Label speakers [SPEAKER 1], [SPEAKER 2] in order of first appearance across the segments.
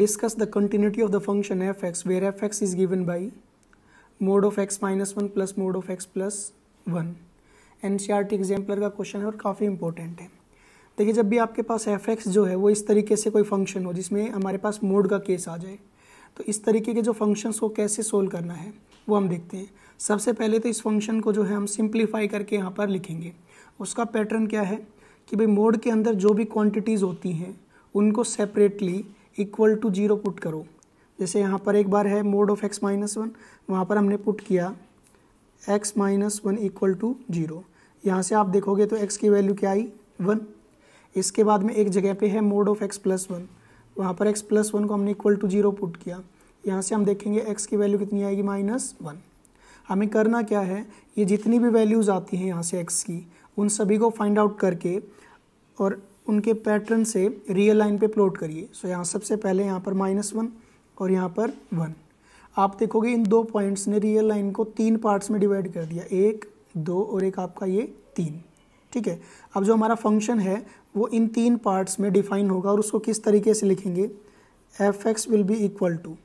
[SPEAKER 1] discuss the continuity of the function fx where fx is given by mode of x minus one plus mod of x plus one N C R T exemplar का question है और काफ़ी important है देखिए जब भी आपके पास F x जो है वो इस तरीके से कोई फंक्शन हो जिसमें हमारे पास मोड का केस आ जाए तो इस तरीके के जो फंक्शंस को कैसे सोल्व करना है वो हम देखते हैं सबसे पहले तो इस फंक्शन को जो है हम सिंप्लीफाई करके यहाँ पर लिखेंगे उसका पैटर्न क्या है कि भाई मोड के अंदर जो भी क्वांटिटीज़ होती हैं उनको separately equal to zero put करो जैसे यहाँ पर एक बार है mod of x minus one वहाँ पर हमने पुट किया x minus one equal to zero यहाँ से आप देखोगे तो एक्स की वैल्यू क्या आई वन इसके बाद में एक जगह पे है mod of x plus one वहाँ पर एक्स प्लस वन को हमने इक्वल टू जीरो पुट किया यहाँ से हम देखेंगे एक्स की वैल्यू कितनी आएगी माइनस वन हमें करना क्या है ये जितनी भी वैल्यूज़ आती हैं यहाँ से एक्स की उन सभी को फाइंड आउट करके और उनके पैटर्न से रियल लाइन पे प्लॉट करिए सो यहाँ सबसे पहले यहाँ पर माइनस वन और यहाँ पर वन आप देखोगे इन दो पॉइंट्स ने रियल लाइन को तीन पार्ट्स में डिवाइड कर दिया एक दो और एक आपका ये तीन ठीक है अब जो हमारा फंक्शन है वो इन तीन पार्ट्स में डिफाइन होगा और उसको किस तरीके से लिखेंगे f x will be equal to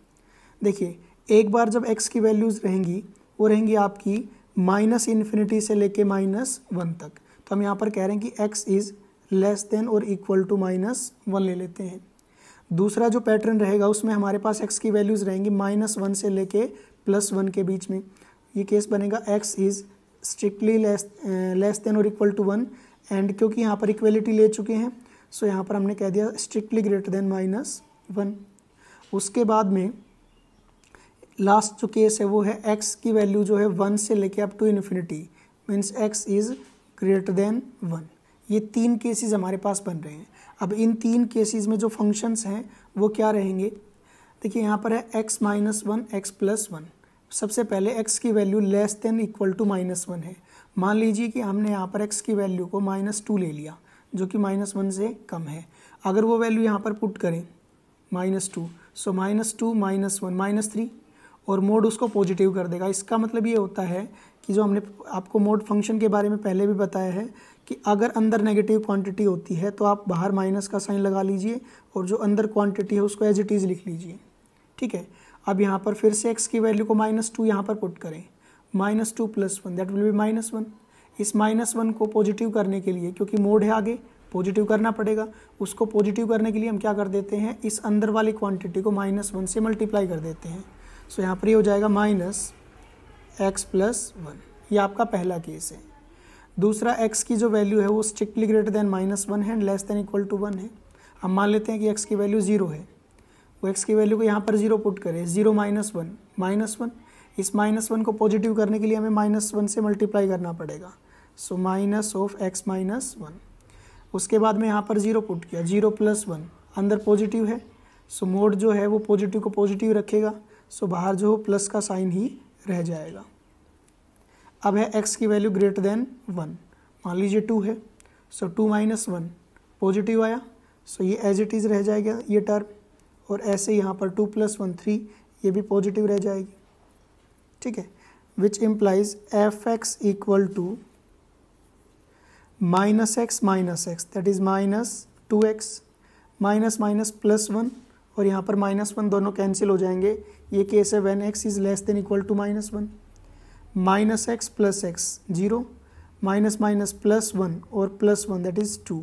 [SPEAKER 1] देखिए एक बार जब एक्स की वैल्यूज़ रहेंगी वो रहेंगी आपकी माइनस इन्फिनिटी से लेके माइनस वन तक तो हम यहाँ पर कह रहे हैं कि एक्स इज़ लेस देन और इक्वल टू माइनस वन ले लेते हैं दूसरा जो पैटर्न रहेगा उसमें हमारे पास एक्स की वैल्यूज़ रहेंगी माइनस वन से लेके प्लस वन के बीच में ये केस बनेगा x is strictly less less than और इक्वल टू वन एंड क्योंकि यहाँ पर इक्वलिटी ले चुके हैं सो यहाँ पर हमने कह दिया strictly greater than minus one उसके बाद में लास्ट जो केस है वो है एक्स की वैल्यू जो है वन से लेके up to infinity means x is greater than one ये तीन केसेस हमारे पास बन रहे हैं अब इन तीन केसेस में जो फंक्शंस हैं वो क्या रहेंगे देखिए यहाँ पर है x minus one x plus one सबसे पहले x की value less than equal to minus one है मान लीजिए कि हमने यहाँ पर x की वैल्यू को माइनस टू ले लिया जो कि माइनस वन से कम है अगर वो वैल्यू यहाँ पर पुट करें minus two so minus two minus one minus three और मोड उसको पॉजिटिव कर देगा इसका मतलब ये होता है कि जो हमने आपको मोड फंक्शन के बारे में पहले भी बताया है कि अगर अंदर नेगेटिव क्वांटिटी होती है तो आप बाहर माइनस का साइन लगा लीजिए और जो अंदर क्वांटिटी है उसको एज इट इज़ लिख लीजिए ठीक है अब यहाँ पर फिर से एक्स की वैल्यू को माइनस टू यहाँ पर पुट करें minus two plus one that will be minus one इस माइनस वन को पॉजिटिव करने के लिए क्योंकि मोड है आगे पॉजिटिव करना पड़ेगा उसको पॉजिटिव करने के लिए हम क्या कर देते हैं इस अंदर वाली क्वांटिटी को माइनस वन से मल्टीप्लाई कर देते हैं सो so, यहाँ पर ये यह हो जाएगा माइनस एक्स प्लस वन ये आपका पहला केस है दूसरा x की जो वैल्यू है वो strictly greater than minus one है and less than equal to one है हम मान लेते हैं कि x की वैल्यू ज़ीरो है वो x की वैल्यू को यहाँ पर ज़ीरो पुट करें zero minus one minus one इस माइनस वन को पॉजिटिव करने के लिए हमें माइनस वन से मल्टीप्लाई करना पड़ेगा so minus of x minus one उसके बाद में यहाँ पर ज़ीरो पुट किया जीरो प्लस वन अंदर पॉजिटिव है सो मोड जो है वो पॉजिटिव को पॉजिटिव रखेगा सो बाहर जो हो प्लस का साइन ही रह जाएगा अब है एक्स की वैल्यू ग्रेटर देन वन मान लीजिए टू है so two minus one positive आया सो so ये एज इट इज़ रह जाएगा ये टर्म और ऐसे यहाँ पर टू प्लस वन थ्री ये भी पॉजिटिव रह जाएगी ठीक है which implies f x equal to minus x minus x that is minus two x minus minus plus one और यहाँ पर माइनस वन दोनों कैंसिल हो जाएंगे ये केस है when x is less than equal to minus one minus x plus x zero minus minus plus one और plus one that is two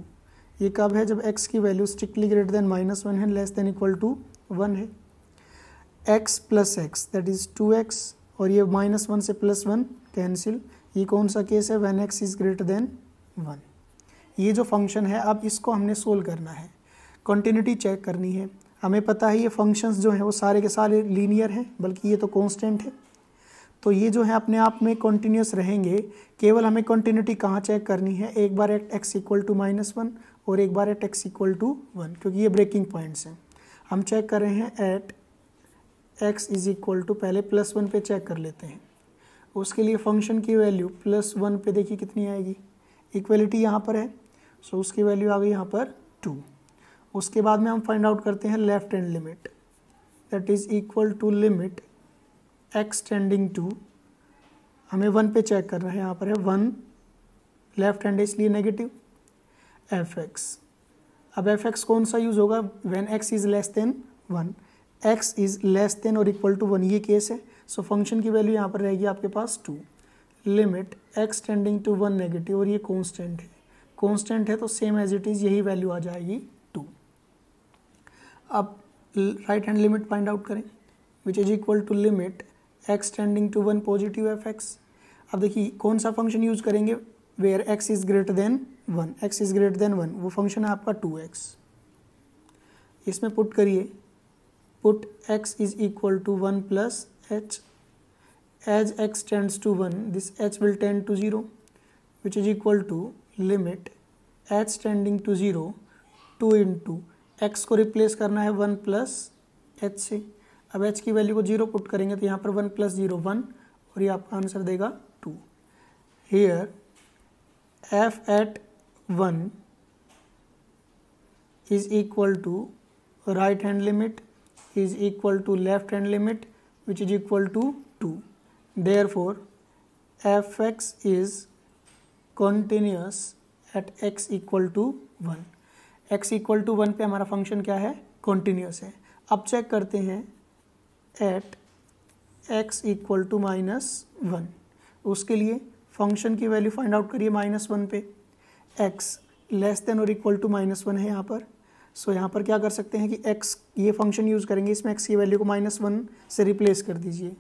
[SPEAKER 1] ये कब है जब x की value strictly greater than minus one है less than equal to one है x plus x that is two x और ये माइनस वन से प्लस वन कैंसिल ये कौन सा केस है one x is greater than one ये जो फंक्शन है अब इसको हमने सोल्व करना है कंटिन्यूटी चेक करनी है हमें पता है ये फंक्शंस जो हैं वो सारे के सारे लीनियर हैं बल्कि ये तो कॉन्स्टेंट है तो ये जो है अपने आप में कॉन्टीन्यूस रहेंगे केवल हमें कॉन्टीन्यूटी कहाँ चेक करनी है एक बार at x equal to minus one और एक बार at x equal to one क्योंकि ये ब्रेकिंग पॉइंट्स हैं हम चेक कर रहे हैं at x is equal to पहले प्लस वन पे चेक कर लेते हैं उसके लिए फंक्शन की वैल्यू प्लस वन पे देखिए कितनी आएगी इक्वलिटी यहाँ पर है सो so, उसकी वैल्यू आ गई यहाँ पर टू उसके बाद में हम फाइंड आउट करते हैं left hand limit that is equal to limit x tending to हमें वन पे चेक करना है यहाँ पर है वन लेफ्ट हैंड है इसलिए नेगेटिव एफ एक्स अब एफ एक्स कौन सा यूज़ होगा when x is less than one x is less than और इक्वल टू वन ये केस है सो फंक्शन की वैल्यू यहाँ पर रहेगी आपके पास two limit x tending to one negative और ये कॉन्स्टेंट है कॉन्स्टेंट है तो सेम एज इट इज़ यही वैल्यू आ जाएगी टू अब right hand limit find out करें विच is equal to limit x tending to one positive F x अब देखिए कौन सा फंक्शन यूज़ करेंगे where X is greater than one x is greater than one वो फंक्शन है आपका टू एक्स इसमें पुट करिए put x is equal to one plus H as x tends to one this H will tend to zero which is equal to limit H tending to zero two in to x को replace करना है one plus H से अब H की value को zero put करेंगे तो यहाँ पर वन प्लस जीरो वन और ये आपका आंसर देगा two here F at one is equal to right hand limit is equal to left hand limit which is equal to two therefore F x is continuous at x equal to one X equal to one पर हमारा function क्या है continuous है अब check करते हैं at x equal to minus one उसके लिए फंक्शन की वैल्यू फाइंड आउट करिए माइनस वन पे एक्स लेस देन और इक्वल टू माइनस वन है यहाँ पर सो so, यहाँ पर क्या कर सकते हैं कि एक्स ये फंक्शन यूज़ करेंगे इसमें एक्स की वैल्यू को माइनस वन से रिप्लेस कर दीजिए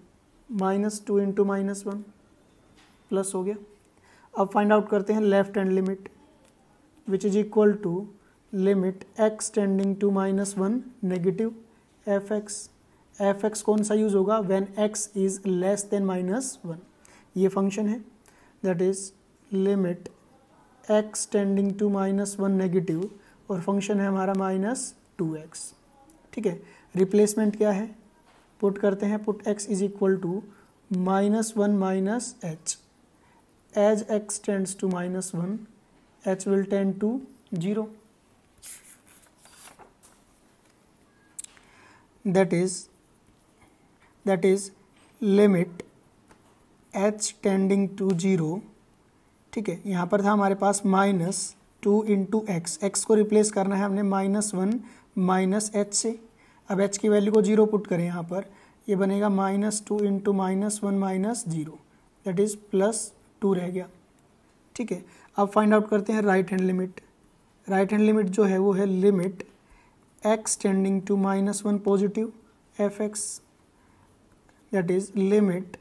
[SPEAKER 1] minus two into minus one plus हो गया अब फाइंड आउट करते हैं left hand limit which is equal to limit x tending to minus one negative f x f x कौन सा यूज़ होगा when x is less than minus one ये function है that is limit x tending to minus one negative और function है हमारा minus two x ठीक है रिप्लेसमेंट क्या है पुट करते हैं put x is equal to minus one minus h as x tends to minus one h will tend to zero that is that is limit h tending to zero ठीक है यहाँ पर था हमारे पास minus two into x x को replace करना है हमने माइनस वन माइनस एच से अब एच की वैल्यू को जीरो पुट करें यहाँ पर ये बनेगा minus two into minus one minus zero that is plus two रह गया ठीक है अब फाइंड आउट करते हैं right hand limit right hand limit जो है वो है limit x tending to minus one positive F x that is limit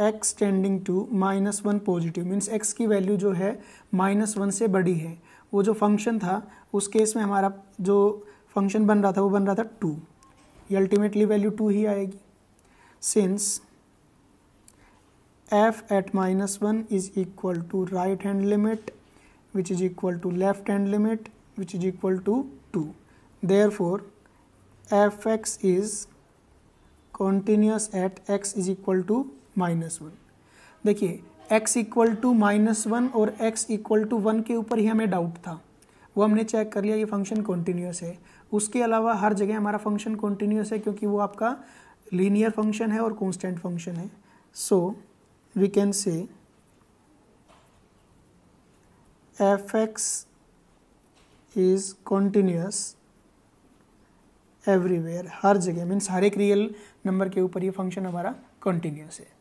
[SPEAKER 1] x tending to minus one positive means x की वैल्यू जो है माइनस वन से बड़ी है वो जो फंक्शन था उस केस में हमारा जो फंक्शन बन रहा था वो बन रहा था टू ये अल्टीमेटली वैल्यू टू ही आएगी since f at minus one is equal to right hand limit which is equal to left hand limit which is equal to two therefore F x is continuous at x is equal to minus one देखिए x equal to minus one और x equal to one के ऊपर ही हमें doubt था वो हमने check कर लिया ये फंक्शन कॉन्टिन्यूस है उसके अलावा हर जगह हमारा फंक्शन कॉन्टिन्यूस है क्योंकि वो आपका लीनियर फंक्शन है और कॉन्स्टेंट फंक्शन है so we can say f x is continuous everywhere हर जगह मीन्स हर एक रियल नंबर के ऊपर ये फंक्शन हमारा कंटिन्यूस है